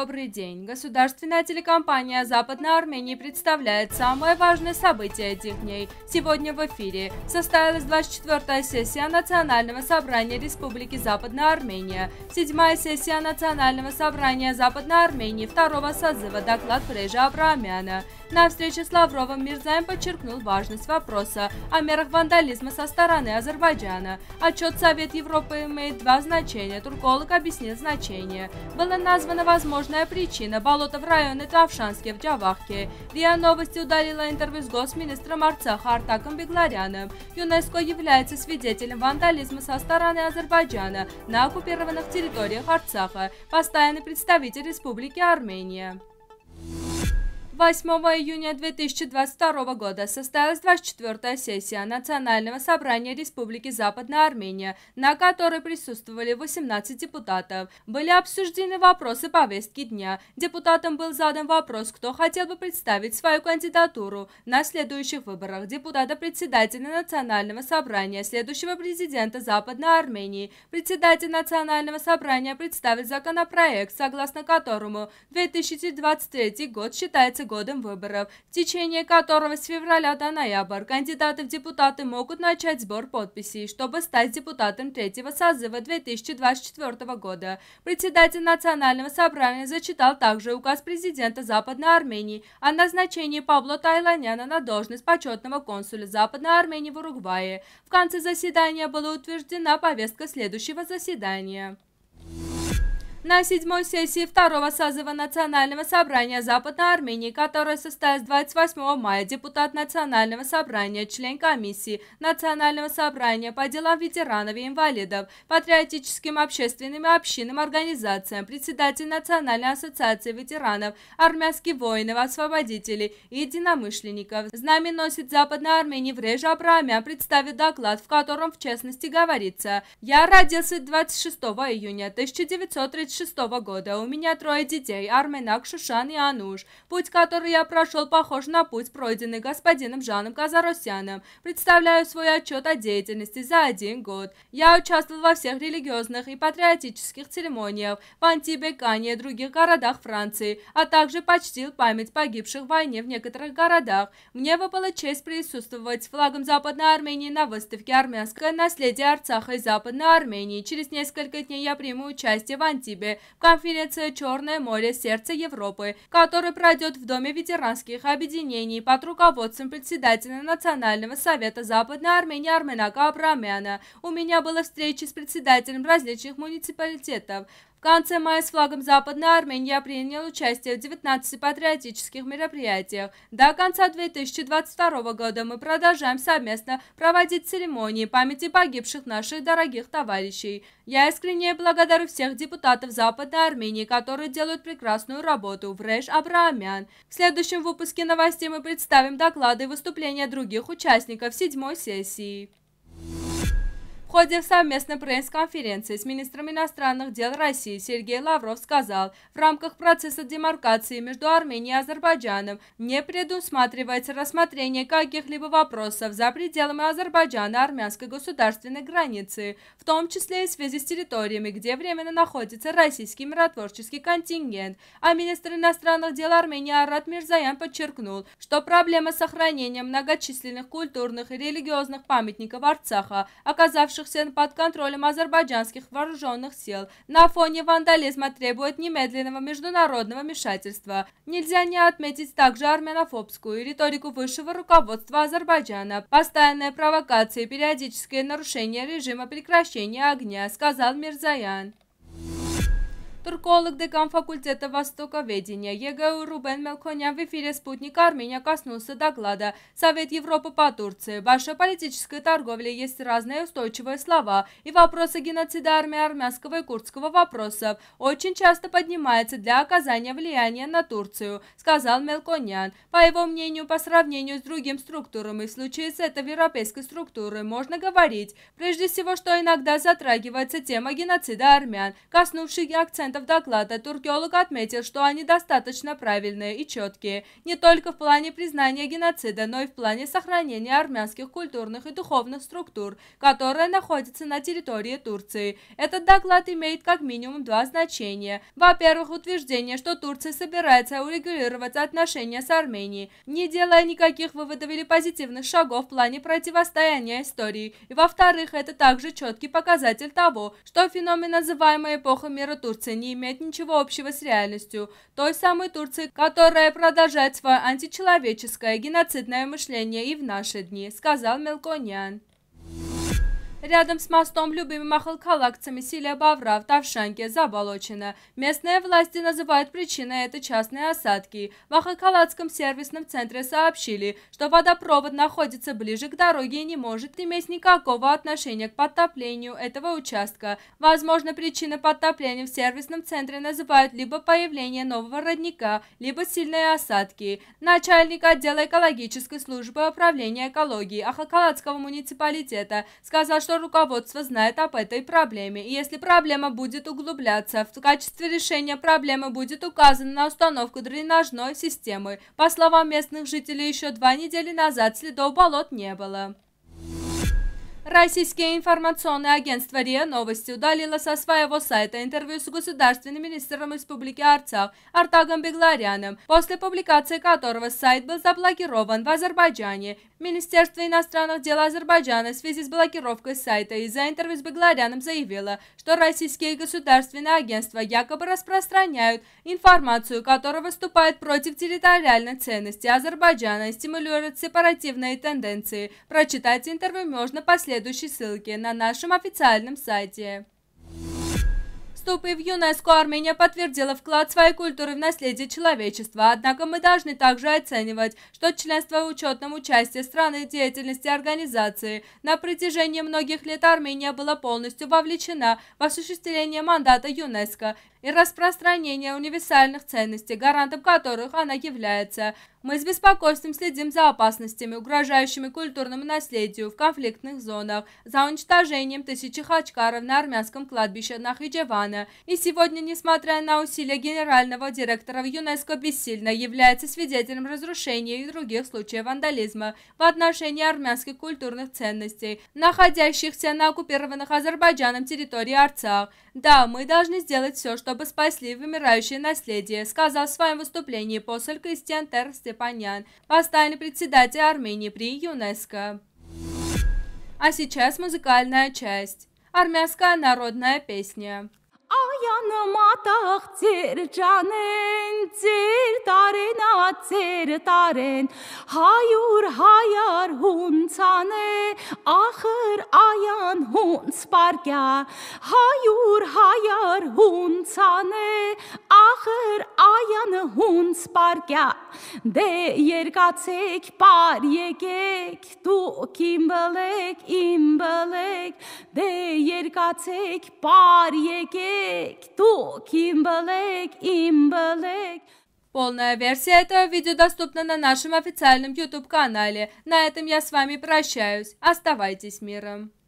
Добрый день. Государственная телекомпания Западной Армении представляет самое важное событие этих дней. Сегодня в эфире состоялась 24-я сессия Национального собрания Республики Западная Армения, 7-я сессия Национального собрания Западной Армении второго созыва доклад Фрейжа Абрамяна. На встрече с Лавровым Мирзаем подчеркнул важность вопроса о мерах вандализма со стороны Азербайджана. Отчет Совет Европы имеет два значения, турколог объяснил значение. Было названо возможность Важная причина – болото в районе Тавшанске в Джавахке. РИА Новости удалила интервью с госминистром Арцаха Артаком Бегларяном. ЮНЕСКО является свидетелем вандализма со стороны Азербайджана на оккупированных территориях Арцаха, постоянный представитель Республики Армения. 8 июня 2022 года состоялась 24-я сессия Национального собрания Республики Западная Армения, на которой присутствовали 18 депутатов. Были обсуждены вопросы повестки дня. Депутатам был задан вопрос, кто хотел бы представить свою кандидатуру на следующих выборах депутата-председателя Национального собрания следующего президента Западной Армении. Председатель Национального собрания представит законопроект, согласно которому 2023 год считается годом выборов, в течение которого с февраля до ноября кандидаты в депутаты могут начать сбор подписей, чтобы стать депутатом третьего созыва 2024 года. Председатель Национального собрания зачитал также указ президента Западной Армении о назначении Пабло Тайланяна на должность почетного консуля Западной Армении в Уругвае. В конце заседания была утверждена повестка следующего заседания на седьмой сессии второго созыва Национального собрания Западной Армении, которая состоялась 28 мая, депутат Национального собрания, член комиссии Национального собрания по делам ветеранов и инвалидов, патриотическим общественным и общинным организациям, председатель Национальной ассоциации ветеранов, армянских воинов, освободителей и единомышленников. Знамя носит Западной Армении в Реже Абрамя, представит доклад, в котором в частности говорится «Я родился 26 июня 1930 1986 года. У меня трое детей, Арменак, Шушан и Ануш. Путь, который я прошел, похож на путь, пройденный господином Жаном Казаросяном. Представляю свой отчет о деятельности за один год. Я участвовал во всех религиозных и патриотических церемониях в Антибекане и других городах Франции, а также почтил память погибших в войне в некоторых городах. Мне выпала честь присутствовать с флагом Западной Армении на выставке «Армянское наследие Арцаха и Западной Армении». Через несколько дней я приму участие в Антибе Киеве в конференции «Черное море. Сердце Европы», которая пройдет в Доме ветеранских объединений под руководством председателя Национального совета Западной Армении Армена Габрамяна. У меня была встреча с председателем различных муниципалитетов. В конце мая с флагом Западной Армения принял участие в 19 патриотических мероприятиях. До конца 2022 года мы продолжаем совместно проводить церемонии памяти погибших наших дорогих товарищей. Я искренне благодарю всех депутатов Западной Армении, которые делают прекрасную работу. Вреш Абраамян. В следующем выпуске новостей мы представим доклады и выступления других участников седьмой сессии. В ходе совместной пресс-конференции с министром иностранных дел России Сергей Лавров сказал, в рамках процесса демаркации между Арменией и Азербайджаном не предусматривается рассмотрение каких-либо вопросов за пределами Азербайджана и армянской государственной границы, в том числе и в связи с территориями, где временно находится российский миротворческий контингент. А министр иностранных дел Армении Арат Мирзаян подчеркнул, что проблема сохранения многочисленных культурных и религиозных памятников Арцаха, оказавшихся находившихся под контролем азербайджанских вооруженных сил. На фоне вандализма требует немедленного международного вмешательства. Нельзя не отметить также армянофобскую риторику высшего руководства Азербайджана, постоянные провокации и периодические нарушения режима прекращения огня, сказал Мирзаян. Турколог-декан факультета Востоковедения ЕГУ Рубен Мелконян в эфире «Спутник Армения» коснулся доклада «Совет Европы по Турции. В вашей торговля есть разные устойчивые слова, и вопросы геноцида армии армянского и курдского вопросов очень часто поднимается для оказания влияния на Турцию», — сказал Мелконян. По его мнению, по сравнению с другим структурами, в случае с этой европейской структурой можно говорить, прежде всего, что иногда затрагивается тема геноцида армян, коснувший акцент процентов доклада туркеолог отметил, что они достаточно правильные и четкие, не только в плане признания геноцида, но и в плане сохранения армянских культурных и духовных структур, которые находятся на территории Турции. Этот доклад имеет как минимум два значения. Во-первых, утверждение, что Турция собирается урегулировать отношения с Арменией, не делая никаких выводов или позитивных шагов в плане противостояния истории. И во-вторых, это также четкий показатель того, что феномен, называемый эпохой мира Турции, не имеет ничего общего с реальностью, той самой Турции, которая продолжает свое античеловеческое геноцидное мышление и в наши дни, сказал Мелконян. Рядом с мостом любимый махал калакцами Бавра в Тавшанке, за Местные власти называют причиной это частные осадки. В Ахакалацком сервисном центре сообщили, что водопровод находится ближе к дороге и не может иметь никакого отношения к подтоплению этого участка. Возможно, причины подтопления в сервисном центре называют либо появление нового родника, либо сильные осадки. Начальник отдела экологической службы управления экологии Ахакалацкого муниципалитета сказал, что что руководство знает об этой проблеме, и если проблема будет углубляться, в качестве решения проблемы будет указано на установку дренажной системы. По словам местных жителей, еще два недели назад следов болот не было. Российское информационное агентство РИА Новости удалило со своего сайта интервью с государственным министром Республики Арцах Артагом Бегларяном, после публикации которого сайт был заблокирован в Азербайджане. Министерство иностранных дел Азербайджана в связи с блокировкой сайта из-за интервью с Бегларяном заявило, что российские государственные агентства якобы распространяют информацию, которая выступает против территориальной ценности Азербайджана и стимулирует сепаративные тенденции. Прочитать интервью можно последовательно следующей ссылке на нашем официальном сайте. Вступив в ЮНЕСКО, Армения подтвердила вклад своей культуры в наследие человечества. Однако мы должны также оценивать, что членство в учетном участии страны в деятельности организации на протяжении многих лет Армения была полностью вовлечена в осуществление мандата ЮНЕСКо и распространение универсальных ценностей, гарантом которых она является. Мы с беспокойством следим за опасностями, угрожающими культурному наследию в конфликтных зонах, за уничтожением тысячи хачкаров на армянском кладбище Нахиджеван, Ирана. И сегодня, несмотря на усилия генерального директора ЮНЕСКО, бессильно является свидетелем разрушения и других случаев вандализма в отношении армянских культурных ценностей, находящихся на оккупированных Азербайджаном территории Арцах. «Да, мы должны сделать все, чтобы спасли вымирающее наследие», сказал в своем выступлении посол Кристиан Тер Степанян, постоянный председатель Армении при ЮНЕСКо. А сейчас музыкальная часть. Армянская народная песня. ատաղ ձեր ջանեն, ձեր տարենա, ձեր տարեն, հայուր հայար հունցան է, ախր այան հունց պարգյա, հայուր հայար հունցան է, ախր այան հունց պարգյա, դե երկացեք պար եկեք, դուք իմ բլեք, իմ բլեք, դե երկացեք պար եկեք, Кимбалек, ту, кимбалек, имбалек. Полная версия этого видео доступна на нашем официальном YouTube-канале. На этом я с вами прощаюсь. Оставайтесь миром.